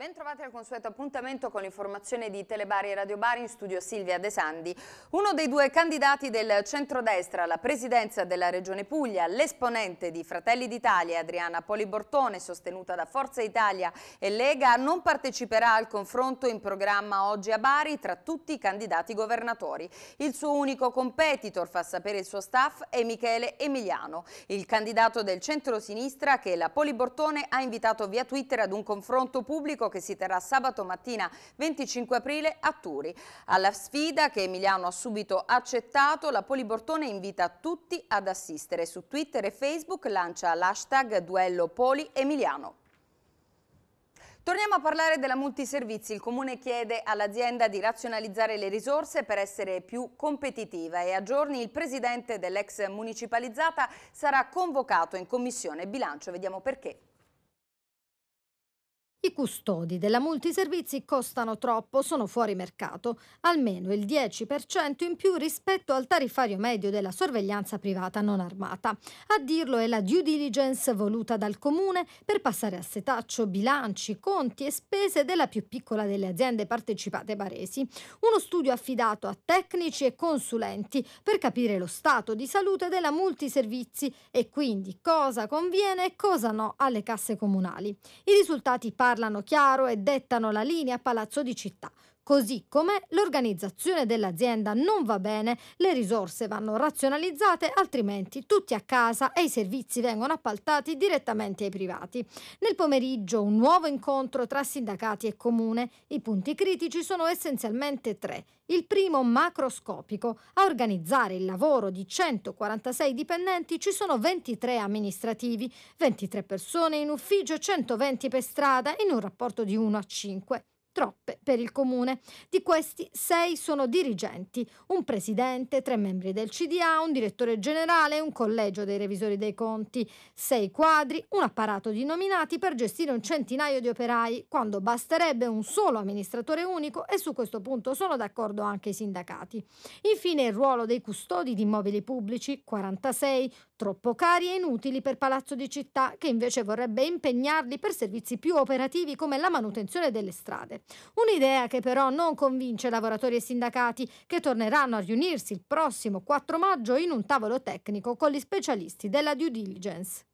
Ben trovati al consueto appuntamento con l'informazione di Telebari e Radio Bari in studio Silvia De Sandi. Uno dei due candidati del centrodestra alla presidenza della Regione Puglia, l'esponente di Fratelli d'Italia Adriana Polibortone, sostenuta da Forza Italia e Lega, non parteciperà al confronto in programma oggi a Bari tra tutti i candidati governatori. Il suo unico competitor, fa sapere il suo staff, è Michele Emiliano, il candidato del centrosinistra che la Polibortone ha invitato via Twitter ad un confronto pubblico che si terrà sabato mattina 25 aprile a Turi. Alla sfida che Emiliano ha subito accettato, la Polibortone invita tutti ad assistere. Su Twitter e Facebook lancia l'hashtag Duello Poli Emiliano. Torniamo a parlare della multiservizi. Il Comune chiede all'azienda di razionalizzare le risorse per essere più competitiva e a giorni il presidente dell'ex municipalizzata sarà convocato in commissione bilancio. Vediamo perché. I custodi della multiservizi costano troppo, sono fuori mercato, almeno il 10% in più rispetto al tarifario medio della sorveglianza privata non armata. A dirlo è la due diligence voluta dal comune per passare a setaccio bilanci, conti e spese della più piccola delle aziende partecipate baresi. Uno studio affidato a tecnici e consulenti per capire lo stato di salute della multiservizi e quindi cosa conviene e cosa no alle casse comunali. I risultati parlano parlano chiaro e dettano la linea Palazzo di Città. Così come l'organizzazione dell'azienda non va bene, le risorse vanno razionalizzate, altrimenti tutti a casa e i servizi vengono appaltati direttamente ai privati. Nel pomeriggio un nuovo incontro tra sindacati e comune. I punti critici sono essenzialmente tre. Il primo macroscopico. A organizzare il lavoro di 146 dipendenti ci sono 23 amministrativi, 23 persone in ufficio e 120 per strada in un rapporto di 1 a 5 troppe per il comune. Di questi sei sono dirigenti, un presidente, tre membri del CDA, un direttore generale, un collegio dei revisori dei conti, sei quadri, un apparato di nominati per gestire un centinaio di operai, quando basterebbe un solo amministratore unico e su questo punto sono d'accordo anche i sindacati. Infine il ruolo dei custodi di immobili pubblici, 46, troppo cari e inutili per Palazzo di Città, che invece vorrebbe impegnarli per servizi più operativi come la manutenzione delle strade. Un'idea che però non convince lavoratori e sindacati, che torneranno a riunirsi il prossimo 4 maggio in un tavolo tecnico con gli specialisti della due diligence.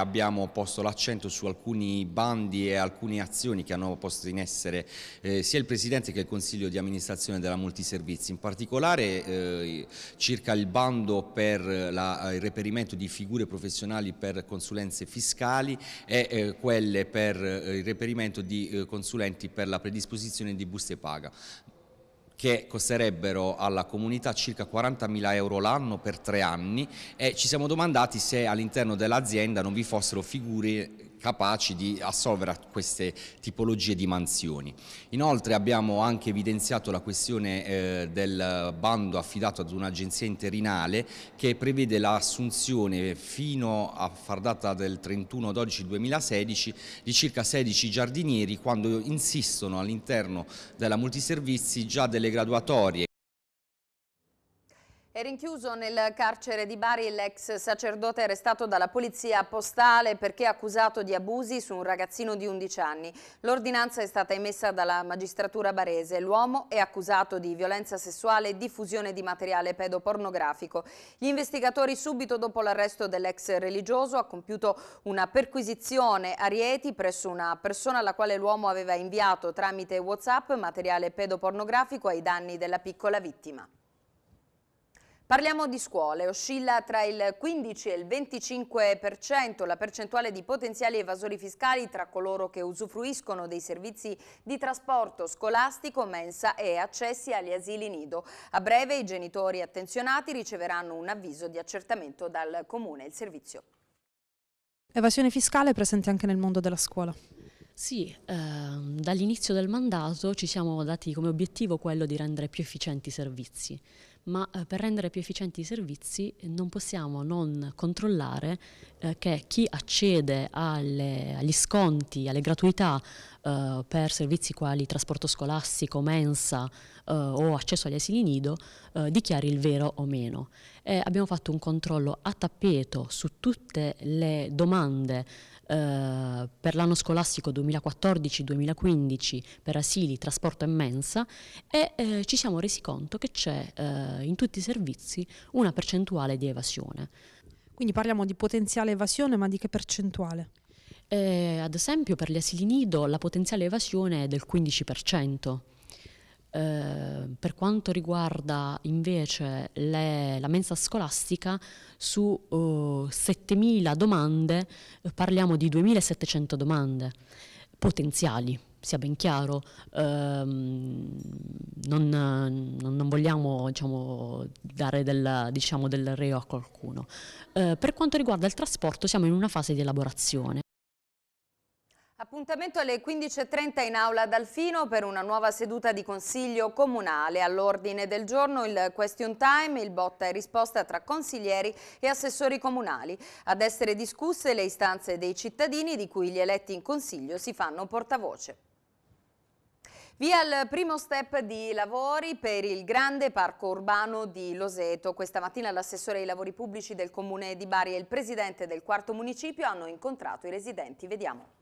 Abbiamo posto l'accento su alcuni bandi e alcune azioni che hanno posto in essere eh, sia il Presidente che il Consiglio di amministrazione della Multiservizi, in particolare eh, circa il bando per la, eh, il reperimento di figure professionali per consulenze fiscali e eh, quelle per eh, il reperimento di eh, consulenti per la predisposizione di buste paga che costerebbero alla comunità circa 40.000 euro l'anno per tre anni e ci siamo domandati se all'interno dell'azienda non vi fossero figure capaci di assolvere a queste tipologie di mansioni. Inoltre abbiamo anche evidenziato la questione eh, del bando affidato ad un'agenzia interinale che prevede l'assunzione fino a far data del 31-12-2016 di circa 16 giardinieri quando insistono all'interno della multiservizi già delle graduatorie è rinchiuso nel carcere di Bari l'ex sacerdote arrestato dalla polizia postale perché accusato di abusi su un ragazzino di 11 anni. L'ordinanza è stata emessa dalla magistratura barese. L'uomo è accusato di violenza sessuale e diffusione di materiale pedopornografico. Gli investigatori subito dopo l'arresto dell'ex religioso ha compiuto una perquisizione a Rieti presso una persona alla quale l'uomo aveva inviato tramite Whatsapp materiale pedopornografico ai danni della piccola vittima. Parliamo di scuole, oscilla tra il 15 e il 25% la percentuale di potenziali evasori fiscali tra coloro che usufruiscono dei servizi di trasporto scolastico, mensa e accessi agli asili nido. A breve i genitori attenzionati riceveranno un avviso di accertamento dal Comune. Il servizio. Evasione fiscale è presente anche nel mondo della scuola. Sì, eh, dall'inizio del mandato ci siamo dati come obiettivo quello di rendere più efficienti i servizi ma eh, per rendere più efficienti i servizi non possiamo non controllare eh, che chi accede alle, agli sconti, alle gratuità eh, per servizi quali trasporto scolastico, mensa eh, o accesso agli asili nido, eh, dichiari il vero o meno. E abbiamo fatto un controllo a tappeto su tutte le domande eh, per l'anno scolastico 2014-2015 per asili, trasporto e mensa e eh, ci siamo resi conto che c'è eh, in tutti i servizi una percentuale di evasione. Quindi parliamo di potenziale evasione, ma di che percentuale? Eh, ad esempio per gli asili nido la potenziale evasione è del 15%. Eh, per quanto riguarda invece le, la mensa scolastica, su eh, 7.000 domande eh, parliamo di 2.700 domande potenziali, sia ben chiaro, ehm, non, non, vogliamo diciamo, dare del, diciamo, del reo a qualcuno. Eh, per quanto riguarda il trasporto siamo in una fase di elaborazione. Appuntamento alle 15.30 in aula Dalfino per una nuova seduta di consiglio comunale. All'ordine del giorno il question time, il botta e risposta tra consiglieri e assessori comunali. Ad essere discusse le istanze dei cittadini di cui gli eletti in consiglio si fanno portavoce. Via il primo step di lavori per il grande parco urbano di Loseto. Questa mattina l'assessore ai lavori pubblici del comune di Bari e il presidente del quarto municipio hanno incontrato i residenti. Vediamo.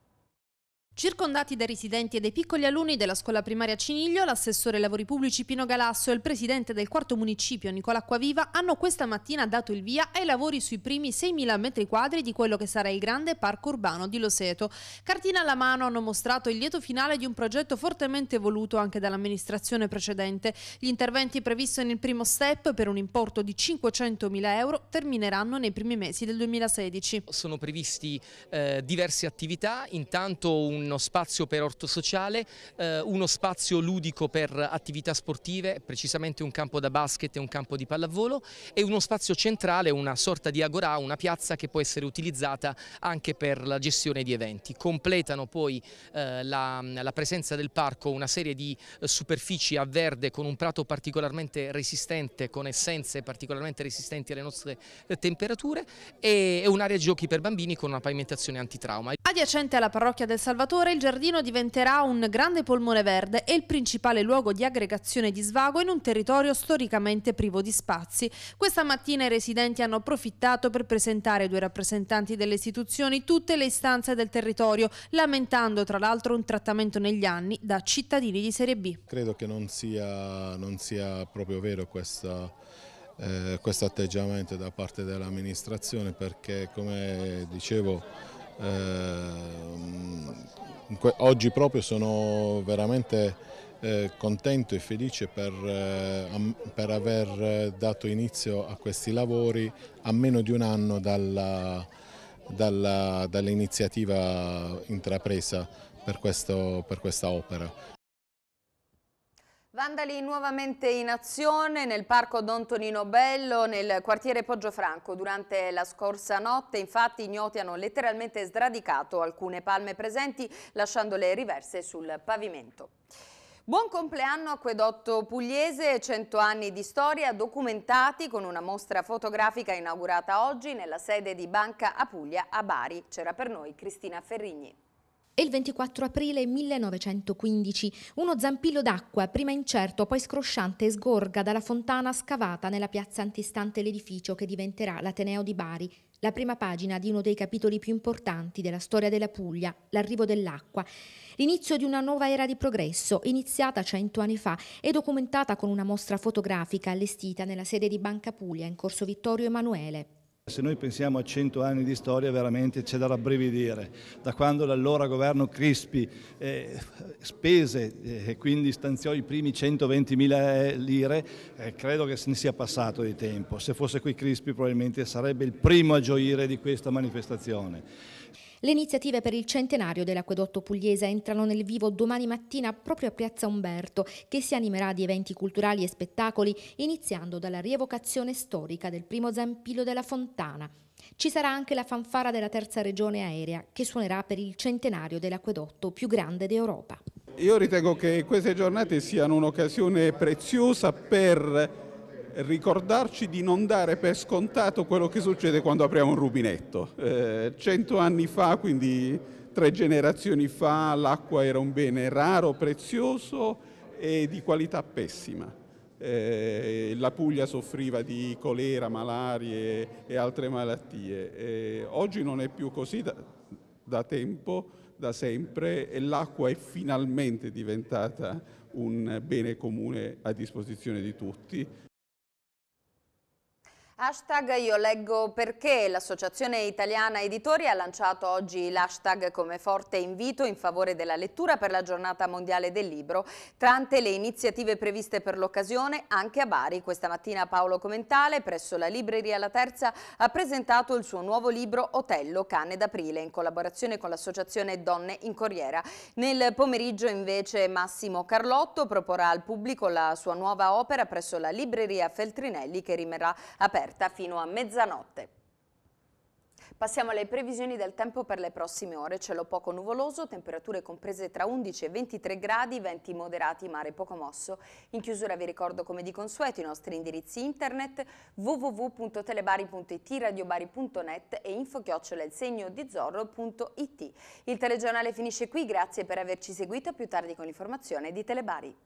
Circondati dai residenti e dai piccoli alunni della scuola primaria Ciniglio, l'assessore ai lavori pubblici Pino Galasso e il presidente del quarto municipio Nicola Acquaviva hanno questa mattina dato il via ai lavori sui primi 6.000 metri quadri di quello che sarà il grande parco urbano di Loseto. Cartina alla mano hanno mostrato il lieto finale di un progetto fortemente voluto anche dall'amministrazione precedente. Gli interventi previsti nel primo step per un importo di 500.000 euro termineranno nei primi mesi del 2016. Sono previsti eh, diverse attività, intanto un uno spazio per orto sociale, eh, uno spazio ludico per attività sportive, precisamente un campo da basket e un campo di pallavolo e uno spazio centrale, una sorta di agorà, una piazza che può essere utilizzata anche per la gestione di eventi. Completano poi eh, la, la, presenza del parco una serie di eh, superfici a verde con un prato particolarmente resistente, con essenze particolarmente resistenti alle nostre eh, temperature e, e un'area giochi per bambini con una pavimentazione antitrauma. Adiacente alla parrocchia del Salvatore Salvatore il giardino diventerà un grande polmone verde e il principale luogo di aggregazione di svago in un territorio storicamente privo di spazi. Questa mattina i residenti hanno approfittato per presentare ai due rappresentanti delle istituzioni tutte le istanze del territorio, lamentando tra l'altro un trattamento negli anni da cittadini di serie B. Credo che non sia, non sia proprio vero questa eh, questo atteggiamento da parte dell'amministrazione perché come dicevo eh, oggi proprio sono veramente eh, contento e felice per, eh, per, aver eh, dato inizio a questi lavori a meno di un anno dall'iniziativa dall intrapresa per, questo, per questa opera. Vandali nuovamente in azione nel parco Don Tonino Bello, nel quartiere Poggiofranco. Durante la scorsa notte, infatti, i gnoti hanno letteralmente sradicato alcune palme presenti, lasciandole riverse sul pavimento. Buon compleanno Acquedotto Pugliese, 100 anni di storia documentati con una mostra fotografica inaugurata oggi nella sede di Banca Apuglia a Bari. C'era per noi Cristina Ferrigni e il 24 aprile 1915 uno zampillo d'acqua, prima incerto, poi scrosciante, sgorga dalla fontana scavata nella piazza antistante l'edificio che diventerà l'Ateneo di Bari, la prima pagina di uno dei capitoli più importanti della storia della Puglia, l'arrivo dell'acqua, l'inizio di una nuova era di progresso, iniziata cento anni fa e documentata con una mostra fotografica allestita nella sede di Banca Puglia in Corso Vittorio Emanuele. Se noi pensiamo a 100 anni di storia veramente c'è da rabbrividire, da quando l'allora governo Crispi eh, spese eh, e quindi stanziò i primi 120.000 eh, lire, eh, credo che se ne sia passato di tempo, se fosse qui Crispi probabilmente sarebbe il primo a gioire di questa manifestazione. Le iniziative per il centenario dell'acquedotto pugliese entrano nel vivo domani mattina proprio a Piazza Umberto, che si animerà di eventi culturali e spettacoli, iniziando dalla rievocazione storica del primo zampillo della fontana. Ci sarà anche la fanfara della terza regione aerea, che suonerà per il centenario dell'acquedotto più grande d'Europa. Io ritengo che queste giornate siano un'occasione preziosa per ricordarci di non dare per scontato quello che succede quando apriamo un rubinetto. Eh, cento eh, anni fa, quindi tre generazioni fa, l'acqua era un bene raro, prezioso e di qualità pessima. Eh, la Puglia soffriva di colera, malarie e altre malattie. Eh, oggi non è più così da, da tempo, da sempre, e l'acqua è finalmente diventata un bene comune a disposizione di tutti Hashtag Io leggo perché l'Associazione Italiana Editori ha lanciato oggi l'hashtag come forte invito in favore della lettura per la giornata mondiale del libro, tramite le iniziative previste per l'occasione anche a Bari. Questa mattina Paolo Comentale presso la Libreria La Terza ha presentato il suo nuovo libro Otello Cane d'Aprile in collaborazione con l'Associazione Donne in Corriera. Nel pomeriggio invece Massimo Carlotto proporrà al pubblico la sua nuova opera presso la Libreria Feltrinelli che rimarrà aperta aperta fino a mezzanotte. Passiamo alle previsioni del tempo per le prossime ore. Cielo poco nuvoloso, temperature comprese tra 11 e 23 gradi, venti moderati, mare poco mosso. In chiusura vi ricordo come di consueto i nostri indirizzi internet www.telebari.it, radiobari.net e infochiocciola il segno di zorro.it. Il telegiornale finisce qui, grazie per averci seguito. Più tardi con l'informazione di Telebari.